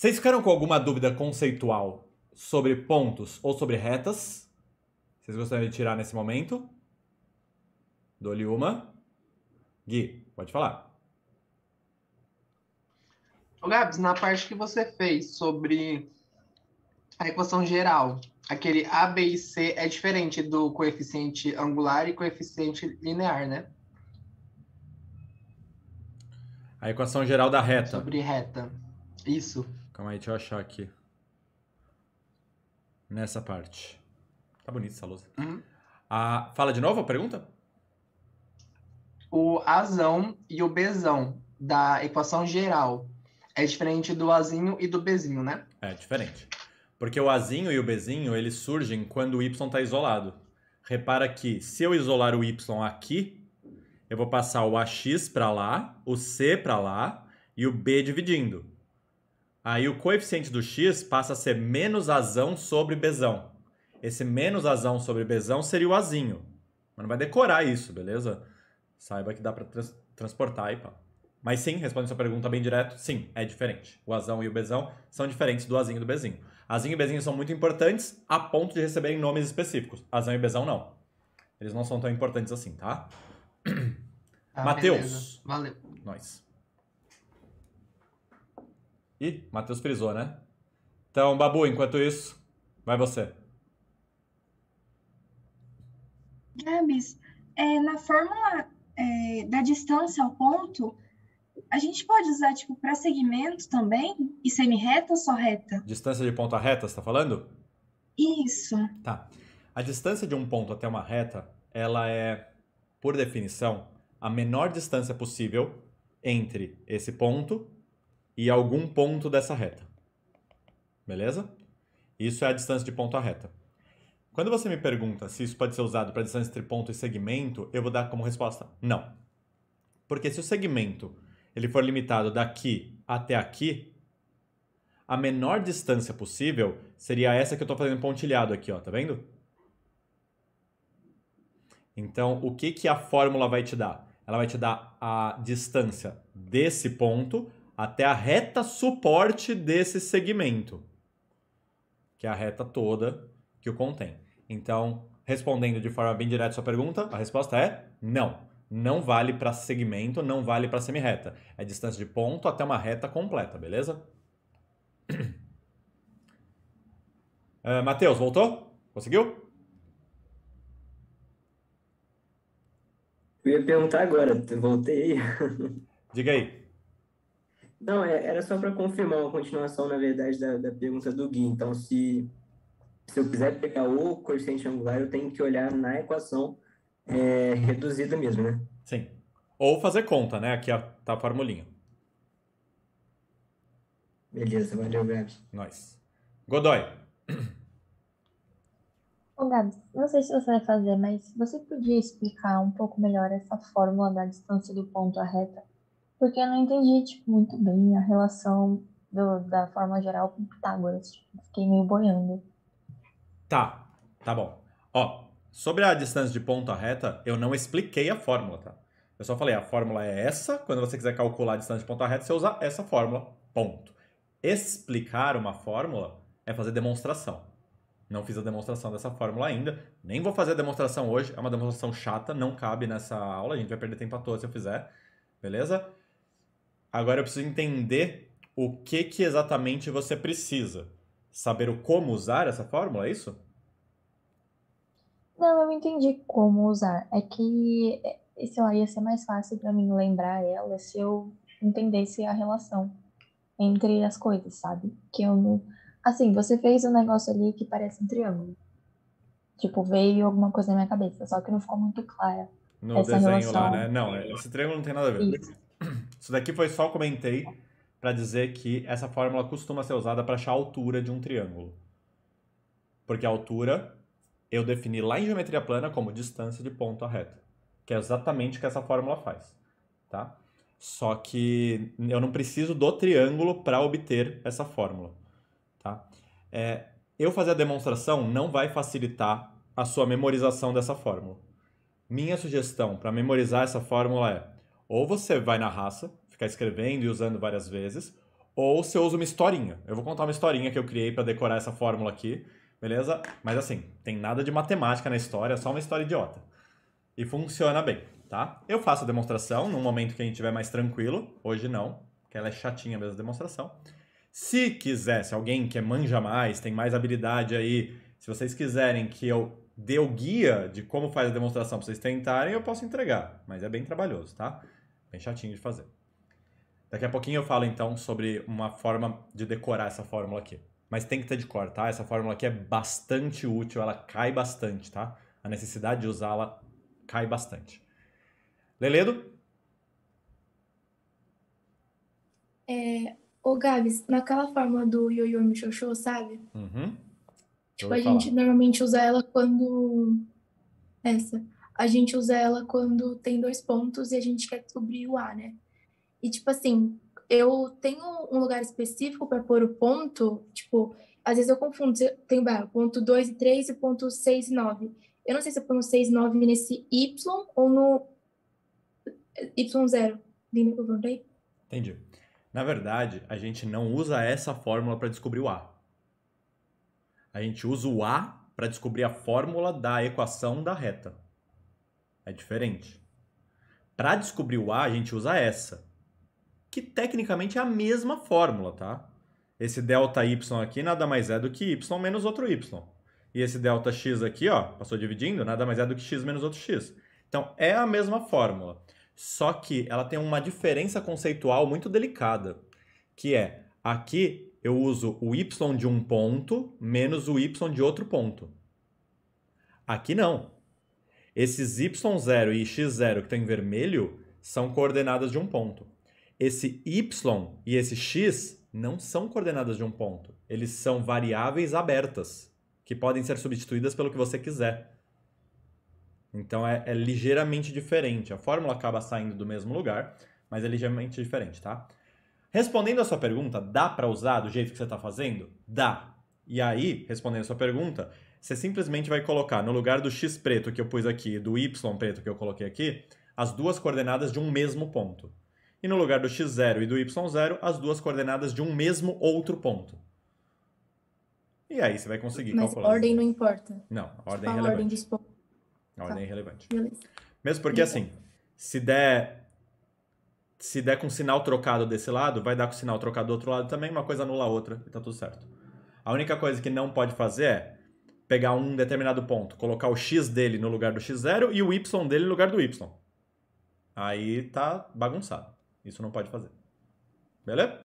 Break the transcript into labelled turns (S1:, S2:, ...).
S1: Vocês ficaram com alguma dúvida conceitual sobre pontos ou sobre retas? Vocês gostariam de tirar nesse momento? Dou-lhe uma. Gui, pode falar. Ô, Gabs, na parte que você fez sobre a equação geral, aquele A, B e C é diferente do coeficiente angular e coeficiente linear, né? A equação geral da reta. Sobre reta. Isso. Calma aí, deixa eu achar aqui. Nessa parte. Tá bonita essa lousa. Uhum. Ah, fala de novo a pergunta? O azão e o bezão da equação geral é diferente do azinho e do bezinho, né? É diferente. Porque o azinho e o bezinho, eles surgem quando o y está isolado. Repara que se eu isolar o y aqui, eu vou passar o ax para lá, o c para lá e o b dividindo. Aí o coeficiente do x passa a ser menos azão sobre bezão. Esse menos azão sobre bezão seria o azinho. Mas não vai decorar isso, beleza? Saiba que dá para trans transportar e pá. Mas sim, respondendo sua pergunta bem direto, sim, é diferente. O azão e o bezão são diferentes do azinho e do bezinho. Azinho e bezinho são muito importantes a ponto de receberem nomes específicos. Azão e bezão não. Eles não são tão importantes assim, tá? Ah, Matheus. Valeu. Nós. Ih, Matheus frisou, né? Então, Babu, enquanto isso, vai você. Gabs, é, na fórmula é, da distância ao ponto, a gente pode usar tipo para segmento também e semi-reta ou só reta? Distância de ponto a reta, você está falando? Isso. Tá. A distância de um ponto até uma reta, ela é, por definição, a menor distância possível entre esse ponto e algum ponto dessa reta. Beleza? Isso é a distância de ponto à reta. Quando você me pergunta se isso pode ser usado para distância entre ponto e segmento, eu vou dar como resposta não. Porque se o segmento ele for limitado daqui até aqui, a menor distância possível seria essa que eu estou fazendo pontilhado aqui, ó, tá vendo? Então, o que, que a fórmula vai te dar? Ela vai te dar a distância desse ponto até a reta suporte desse segmento, que é a reta toda que o contém. Então, respondendo de forma bem direta a sua pergunta, a resposta é não. Não vale para segmento, não vale para semi-reta. É distância de ponto até uma reta completa, beleza? Uh, Matheus, voltou? Conseguiu? Eu ia perguntar agora, voltei. Diga aí. Não, é, era só para confirmar a continuação, na verdade, da, da pergunta do Gui. Então, se, se eu quiser pegar o coeficiente angular, eu tenho que olhar na equação é, reduzida mesmo, né? Sim. Ou fazer conta, né? Aqui tá a formulinha. Beleza, valeu, Gabs. Nós. Godoy. Ô, Gabs, não sei se você vai fazer, mas você podia explicar um pouco melhor essa fórmula da distância do ponto à reta? Porque eu não entendi, tipo, muito bem a relação do, da forma geral com Pitágoras. Tipo, fiquei meio boiando. Tá, tá bom. Ó, sobre a distância de ponta reta, eu não expliquei a fórmula, tá? Eu só falei, a fórmula é essa. Quando você quiser calcular a distância de ponta reta, você usa essa fórmula. Ponto. Explicar uma fórmula é fazer demonstração. Não fiz a demonstração dessa fórmula ainda. Nem vou fazer a demonstração hoje. É uma demonstração chata, não cabe nessa aula. A gente vai perder tempo à toa se eu fizer. Beleza? Agora eu preciso entender o que, que exatamente você precisa. Saber o como usar essa fórmula, é isso? Não, eu entendi como usar. É que, é, sei lá, ia ser mais fácil para mim lembrar ela se eu entendesse a relação entre as coisas, sabe? Que eu não. Assim, você fez um negócio ali que parece um triângulo. Tipo, veio alguma coisa na minha cabeça, só que não ficou muito clara.
S2: No essa desenho relação... lá, né?
S1: Não, esse triângulo não tem nada a ver. Isso. Isso daqui foi só comentei para dizer que essa fórmula costuma ser usada para achar a altura de um triângulo. Porque a altura eu defini lá em geometria plana como distância de ponto a reta, que é exatamente o que essa fórmula faz, tá? Só que eu não preciso do triângulo para obter essa fórmula, tá? É, eu fazer a demonstração não vai facilitar a sua memorização dessa fórmula. Minha sugestão para memorizar essa fórmula é ou você vai na raça, ficar escrevendo e usando várias vezes, ou você usa uma historinha. Eu vou contar uma historinha que eu criei para decorar essa fórmula aqui, beleza? Mas assim, tem nada de matemática na história, é só uma história idiota. E funciona bem, tá? Eu faço a demonstração num momento que a gente tiver mais tranquilo. Hoje não, que ela é chatinha mesmo a demonstração. Se quisesse alguém que manja mais, tem mais habilidade aí, se vocês quiserem que eu dê o guia de como faz a demonstração para vocês tentarem, eu posso entregar, mas é bem trabalhoso, tá? Bem chatinho de fazer. Daqui a pouquinho eu falo então sobre uma forma de decorar essa fórmula aqui. Mas tem que ter de cor, tá? Essa fórmula aqui é bastante útil, ela cai bastante, tá? A necessidade de usá-la cai bastante. Leledo? É, ô Gabs, naquela fórmula do Yoyo Michocho, sabe? Uhum. Tipo, a falar. gente normalmente usa ela quando. Essa a gente usa ela quando tem dois pontos e a gente quer descobrir o A, né? E tipo assim, eu tenho um lugar específico para pôr o ponto, tipo, às vezes eu confundo, tem bah, ponto 2 e 3 e ponto 6 e 9. Eu não sei se eu ponho 6 e 9 nesse Y ou no Y0. Entendeu o que eu perguntei? Entendi. Na verdade, a gente não usa essa fórmula para descobrir o A. A gente usa o A para descobrir a fórmula da equação da reta. É diferente. Para descobrir o A, a gente usa essa, que tecnicamente é a mesma fórmula, tá? Esse delta y aqui nada mais é do que y menos outro y. E esse delta x aqui, ó, passou dividindo, nada mais é do que x menos outro x. Então, é a mesma fórmula, só que ela tem uma diferença conceitual muito delicada, que é, aqui eu uso o y de um ponto menos o y de outro ponto. Aqui não. Esses y0 e x0 que estão em vermelho são coordenadas de um ponto. Esse y e esse x não são coordenadas de um ponto. Eles são variáveis abertas, que podem ser substituídas pelo que você quiser. Então é, é ligeiramente diferente. A fórmula acaba saindo do mesmo lugar, mas é ligeiramente diferente, tá? Respondendo a sua pergunta, dá para usar do jeito que você está fazendo? Dá. E aí, respondendo a sua pergunta, você simplesmente vai colocar no lugar do x preto que eu pus aqui, do y preto que eu coloquei aqui, as duas coordenadas de um mesmo ponto. E no lugar do x0 e do y0, as duas coordenadas de um mesmo outro ponto.
S2: E aí você vai conseguir Mas calcular. Mas ordem
S1: não importa. Não, ordem relevante. Ordem dos a Ordem é tá. relevante. Beleza. Mesmo porque Beleza. assim, se der se der com sinal trocado desse lado, vai dar com sinal trocado do outro lado também, uma coisa anula a outra e tá tudo certo. A única coisa que não pode fazer é pegar um determinado ponto, colocar o x dele no lugar do x0 e o y dele no lugar do y. Aí tá bagunçado. Isso não pode fazer. Beleza?